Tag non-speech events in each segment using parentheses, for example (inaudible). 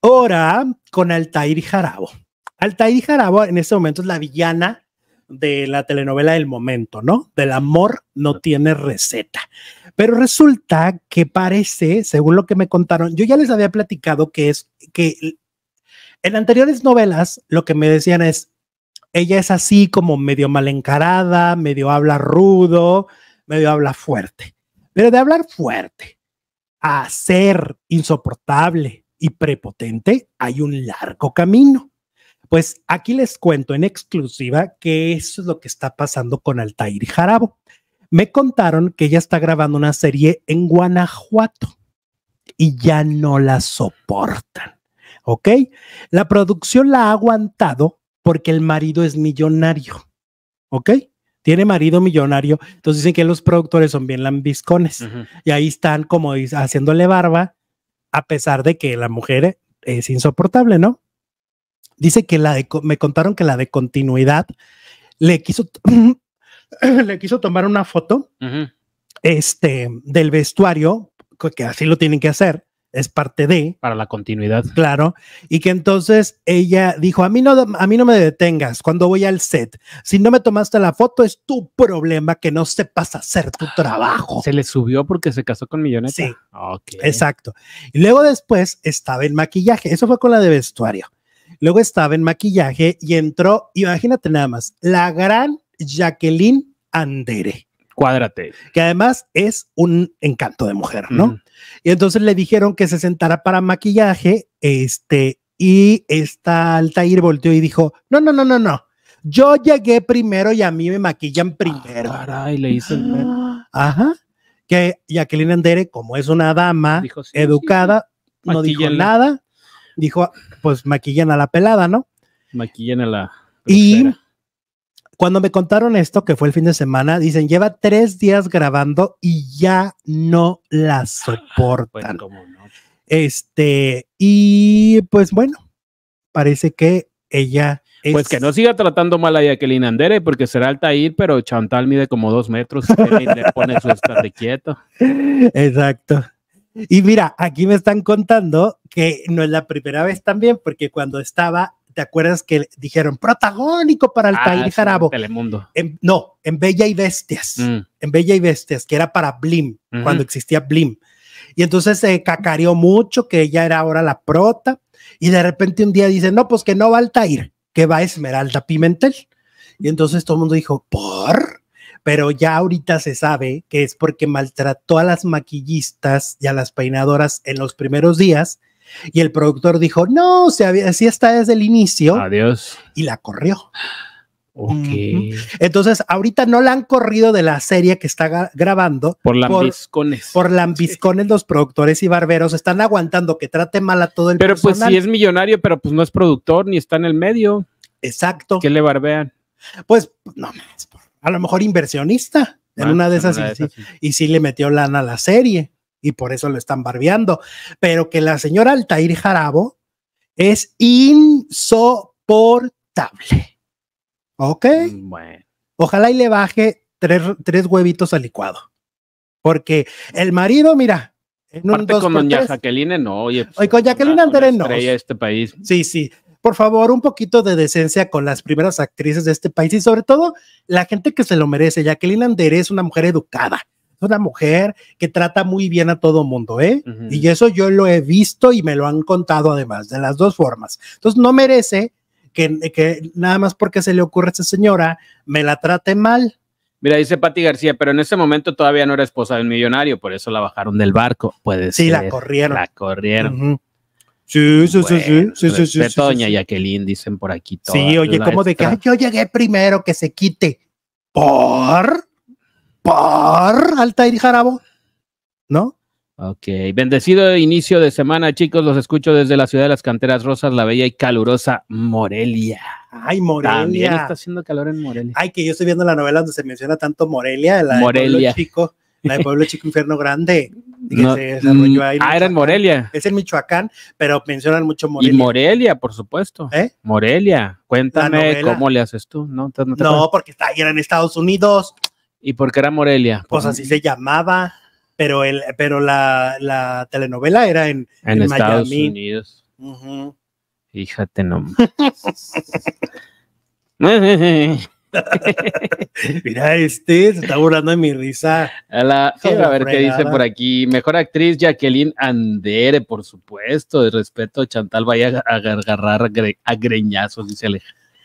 Ahora con Altair Jarabo. Altair Jarabo en este momento es la villana de la telenovela del momento, ¿no? Del amor no tiene receta. Pero resulta que parece, según lo que me contaron, yo ya les había platicado que es que en anteriores novelas lo que me decían es, ella es así como medio mal encarada, medio habla rudo, medio habla fuerte. Pero de hablar fuerte a ser insoportable, y prepotente, hay un largo camino. Pues aquí les cuento en exclusiva que es lo que está pasando con Altair Jarabo. Me contaron que ella está grabando una serie en Guanajuato y ya no la soportan. ¿Ok? La producción la ha aguantado porque el marido es millonario. ¿Ok? Tiene marido millonario. Entonces dicen que los productores son bien lambiscones y ahí están como haciéndole barba a pesar de que la mujer es insoportable, ¿no? Dice que la de, me contaron que la de continuidad le quiso, (clears throat) le quiso tomar una foto este, del vestuario, que así lo tienen que hacer, es parte de. Para la continuidad. Claro. Y que entonces ella dijo, a mí no, a mí no me detengas cuando voy al set. Si no me tomaste la foto, es tu problema que no sepas hacer tu ah, trabajo. Se le subió porque se casó con Milloneta. Sí. Exacto. Y luego después estaba en maquillaje. Eso fue con la de vestuario. Luego estaba en maquillaje y entró, imagínate nada más, la gran Jacqueline Andere. Cuádrate. Que además es un encanto de mujer, ¿no? Y entonces le dijeron que se sentara para maquillaje, este, y esta Altair volteó y dijo, no, no, no, no, no. Yo llegué primero y a mí me maquillan primero. Ah, le hizo (gasps) Ajá. Que Jacqueline Andere, como es una dama educada, no dijo nada. Dijo, pues maquillan a la pelada, ¿no? Maquillan a la. Y cuando me contaron esto, que fue el fin de semana, dicen, lleva tres días grabando y ya no la ah, pues soportan. Este, y pues bueno, parece que ella... Pues que no siga tratando mal a Jacqueline Andere, porque será Altair, pero Chantal mide como dos metros y le pone su estante quieto. (laughs) Exacto. Y mira, aquí me están contando que no es la primera vez también, porque cuando estaba ¿te acuerdas que dijeron protagónico para Altair ah, Jarabo? Telemundo. no, en Bella y Bestias, mm. en Bella y Bestias, que era para Blim, cuando existía Blim. Y entonces se cacareó mucho que ella era ahora la prota y de repente un día dice, no, pues que no va Altair, que va Esmeralda Pimentel. Y entonces todo el mundo dijo, ¿por? Pero ya ahorita se sabe que es porque maltrató a las maquillistas y a las peinadoras en los primeros días y el productor dijo, no, se así está desde el inicio. Adiós. Y la corrió. ok Entonces, ahorita no la han corrido de la serie que está grabando. Por lambiscones. Por, por los productores y barberos están aguantando que trate mal a todo el Pero pues sí es millonario, pero pues no es productor ni está en el medio. Exacto. ¿Qué le barbean? Pues no, a lo mejor inversionista. En ah, una de pues, esas, y sí le metió lana a la serie y por eso lo están barbeando, pero que la señora Altair Jarabo es insoportable. ¿Ok? Mm, Ojalá y le baje tres, tres huevitos al licuado. Porque el marido, mira, en un con Jacqueline, no, oye. Pues, con Jacqueline Andere no. este país. Sí, sí. Por favor, un poquito de decencia con las primeras actrices de este país y sobre todo la gente que se lo merece. Jacqueline Andere es una mujer educada una mujer que trata muy bien a todo mundo, ¿eh? Y eso yo lo he visto y me lo han contado además, de las dos formas. Entonces no merece que, nada más porque se le ocurre a esa señora, me la trate mal. Mira, dice Patti García, pero en ese momento todavía no era esposa del millonario, por eso la bajaron del barco. Puede sí, ser. la corrieron. La corrieron. Sí, sí, sí, sí, sí, sí, sí, dicen por aquí. todo. sí, oye, como de que yo llegué primero, que se quite. ¿Por? por Altair Jarabo, ¿no? Ok, bendecido inicio de semana, chicos. Los escucho desde la ciudad de las canteras rosas, la bella y calurosa Morelia. Ay, Morelia. También está haciendo calor en Morelia. Ay, que yo estoy viendo la novela donde se menciona tanto Morelia, la de Pueblo Chico, la de Pueblo Chico Infierno Grande. Mm, ah, era en Morelia. Es en Michoacán, pero mencionan mucho Morelia. Y Morelia, por supuesto. ¿Eh? Morelia. Cuéntame cómo le haces tú, ¿no? no, porque está, ahí en Estados Unidos. ¿Y por qué era Morelia? Pues así se llamaba, pero, el, pero la, telenovela era en, en, Estados Unidos. Fíjate nomás. (laughs) Mira, este se está burlando de mi risa. A, la, ver qué dice por aquí. Mejor actriz Jacqueline Andere, por supuesto. De respeto, Chantal vaya a agarrar a, a greñazos, dice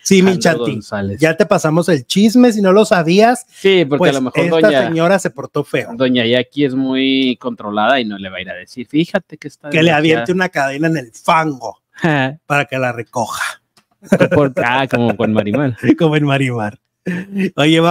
Sí, mi chati. Ya te pasamos el chisme, si no lo sabías. Sí, porque a pues lo mejor esta señora se portó feo. Doña Jackie es muy controlada y no le va a ir a decir, fíjate que está. Que le aviente una cadena en el fango (laughs) para que la recoja. ah, como con Marimar. (laughs) como en Marimar. Oye, va.